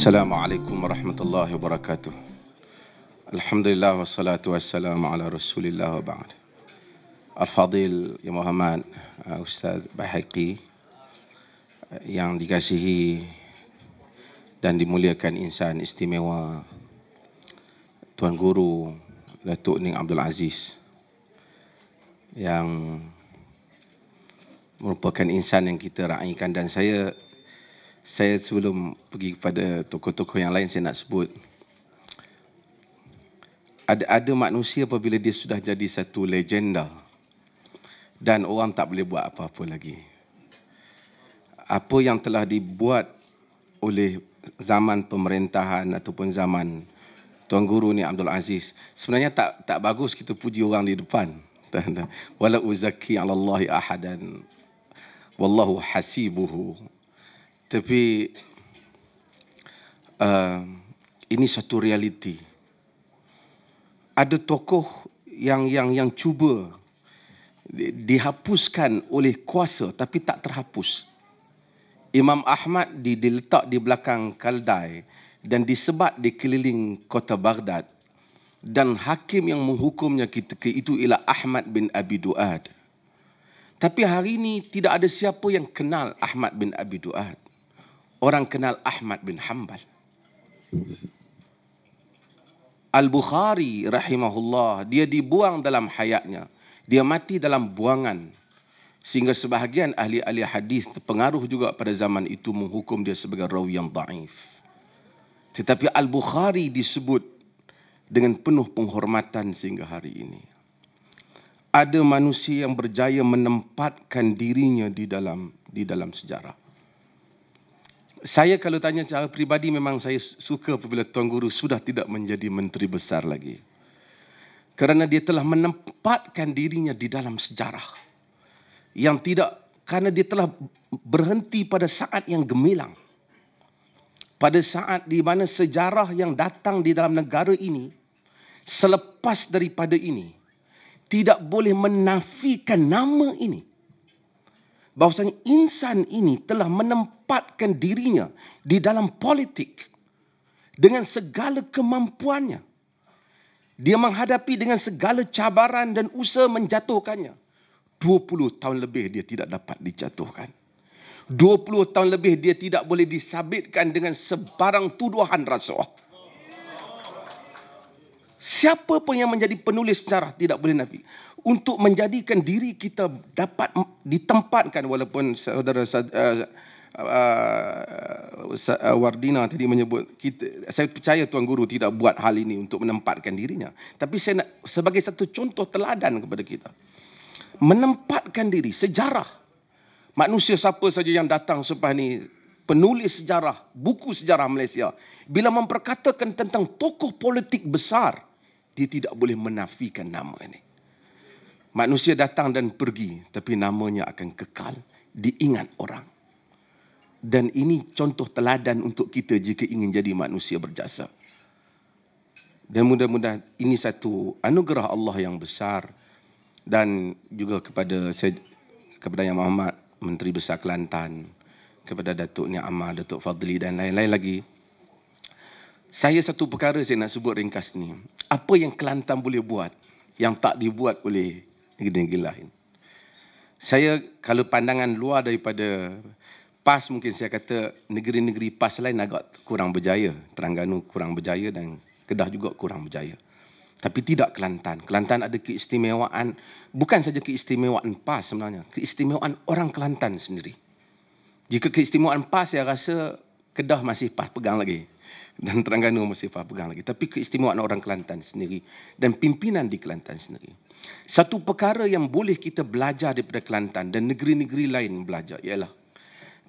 Assalamualaikum warahmatullahi wabarakatuh. Alhamdulillah wassalatu wassalamu ala Rasulillah wa ba'd. Al-Fadil Ya Muhammad Ustaz Bahaqi uh, yang dikasihi dan dimuliakan insan istimewa Tuan Guru Datuk Ning Abdul Aziz yang merupakan insan yang kita raihkan dan saya saya sebelum pergi kepada tokoh-tokoh yang lain saya nak sebut ada ada manusia apabila dia sudah jadi satu legenda dan orang tak boleh buat apa-apa lagi apa yang telah dibuat oleh zaman pemerintahan ataupun zaman Tuan Guru ni Abdul Aziz sebenarnya tak tak bagus kita puji orang di depan wala uzaki ala Allahi ahadan wallahu hasibuhu tapi uh, ini satu realiti. Ada tokoh yang yang yang cuba dihapuskan oleh kuasa tapi tak terhapus. Imam Ahmad diletak di belakang Kaldai dan disebat di keliling kota Baghdad dan hakim yang menghukumnya ketika itu ialah Ahmad bin Abi Duad. Tapi hari ini tidak ada siapa yang kenal Ahmad bin Abi Duad. Orang kenal Ahmad bin Hanbal. Al-Bukhari rahimahullah, dia dibuang dalam hayatnya. Dia mati dalam buangan. Sehingga sebahagian ahli-ahli hadis terpengaruh juga pada zaman itu menghukum dia sebagai rawi yang daif. Tetapi Al-Bukhari disebut dengan penuh penghormatan sehingga hari ini. Ada manusia yang berjaya menempatkan dirinya di dalam di dalam sejarah saya kalau tanya secara pribadi memang saya suka apabila Tuan Guru sudah tidak menjadi menteri besar lagi. Kerana dia telah menempatkan dirinya di dalam sejarah. Yang tidak, karena dia telah berhenti pada saat yang gemilang. Pada saat di mana sejarah yang datang di dalam negara ini, selepas daripada ini, tidak boleh menafikan nama ini bahawasanya insan ini telah menempatkan dirinya di dalam politik dengan segala kemampuannya. Dia menghadapi dengan segala cabaran dan usaha menjatuhkannya. 20 tahun lebih dia tidak dapat dijatuhkan. 20 tahun lebih dia tidak boleh disabitkan dengan sebarang tuduhan rasuah siapa pun yang menjadi penulis sejarah tidak boleh nafi untuk menjadikan diri kita dapat ditempatkan walaupun saudara uh, uh, Wardina tadi menyebut kita saya percaya tuan guru tidak buat hal ini untuk menempatkan dirinya tapi saya nak sebagai satu contoh teladan kepada kita menempatkan diri sejarah manusia siapa saja yang datang sepah ni penulis sejarah buku sejarah Malaysia bila memperkatakan tentang tokoh politik besar dia tidak boleh menafikan nama ini. Manusia datang dan pergi, tapi namanya akan kekal diingat orang. Dan ini contoh teladan untuk kita jika ingin jadi manusia berjasa. Dan mudah-mudahan ini satu anugerah Allah yang besar dan juga kepada saya, kepada Yang Muhammad Menteri Besar Kelantan, kepada Datuk Ni Datuk Fadli dan lain-lain lagi. Saya satu perkara saya nak sebut ringkas ni. Apa yang Kelantan boleh buat yang tak dibuat oleh negeri-negeri lain. Saya kalau pandangan luar daripada PAS mungkin saya kata negeri-negeri PAS lain agak kurang berjaya. Terengganu kurang berjaya dan Kedah juga kurang berjaya. Tapi tidak Kelantan. Kelantan ada keistimewaan, bukan saja keistimewaan PAS sebenarnya, keistimewaan orang Kelantan sendiri. Jika keistimewaan PAS saya rasa Kedah masih PAS pegang lagi dan Terengganu masih faham pegang lagi. Tapi keistimewaan orang Kelantan sendiri dan pimpinan di Kelantan sendiri. Satu perkara yang boleh kita belajar daripada Kelantan dan negeri-negeri lain belajar ialah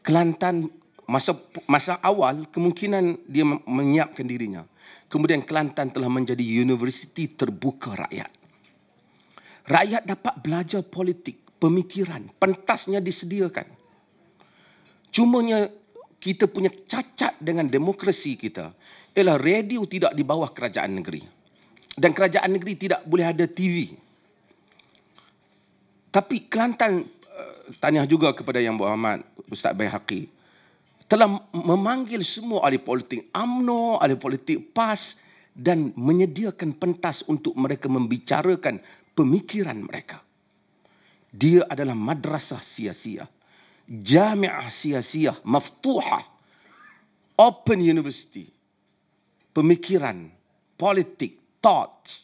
Kelantan masa masa awal kemungkinan dia menyiapkan dirinya. Kemudian Kelantan telah menjadi universiti terbuka rakyat. Rakyat dapat belajar politik, pemikiran, pentasnya disediakan. Cumanya kita punya cacat dengan demokrasi kita ialah radio tidak di bawah kerajaan negeri. Dan kerajaan negeri tidak boleh ada TV. Tapi Kelantan, eh, tanya juga kepada Yang Berhormat Ustaz Bayhaqi, telah memanggil semua ahli politik UMNO, ahli politik PAS dan menyediakan pentas untuk mereka membicarakan pemikiran mereka. Dia adalah madrasah sia-sia jami'ah sia-sia, maftuha, open university, pemikiran, politik, thoughts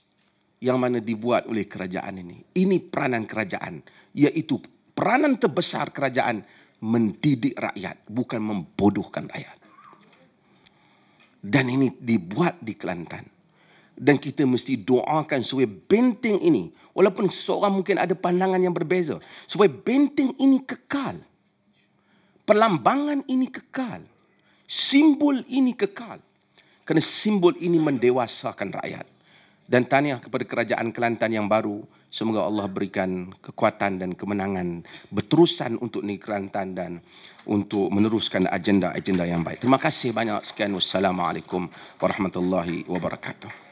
yang mana dibuat oleh kerajaan ini. Ini peranan kerajaan, iaitu peranan terbesar kerajaan mendidik rakyat, bukan membodohkan rakyat. Dan ini dibuat di Kelantan. Dan kita mesti doakan supaya benteng ini, walaupun seorang mungkin ada pandangan yang berbeza, supaya benteng ini kekal perlambangan ini kekal. Simbol ini kekal. Kerana simbol ini mendewasakan rakyat. Dan tanya kepada kerajaan Kelantan yang baru. Semoga Allah berikan kekuatan dan kemenangan berterusan untuk negeri Kelantan dan untuk meneruskan agenda-agenda yang baik. Terima kasih banyak sekian. Wassalamualaikum warahmatullahi wabarakatuh.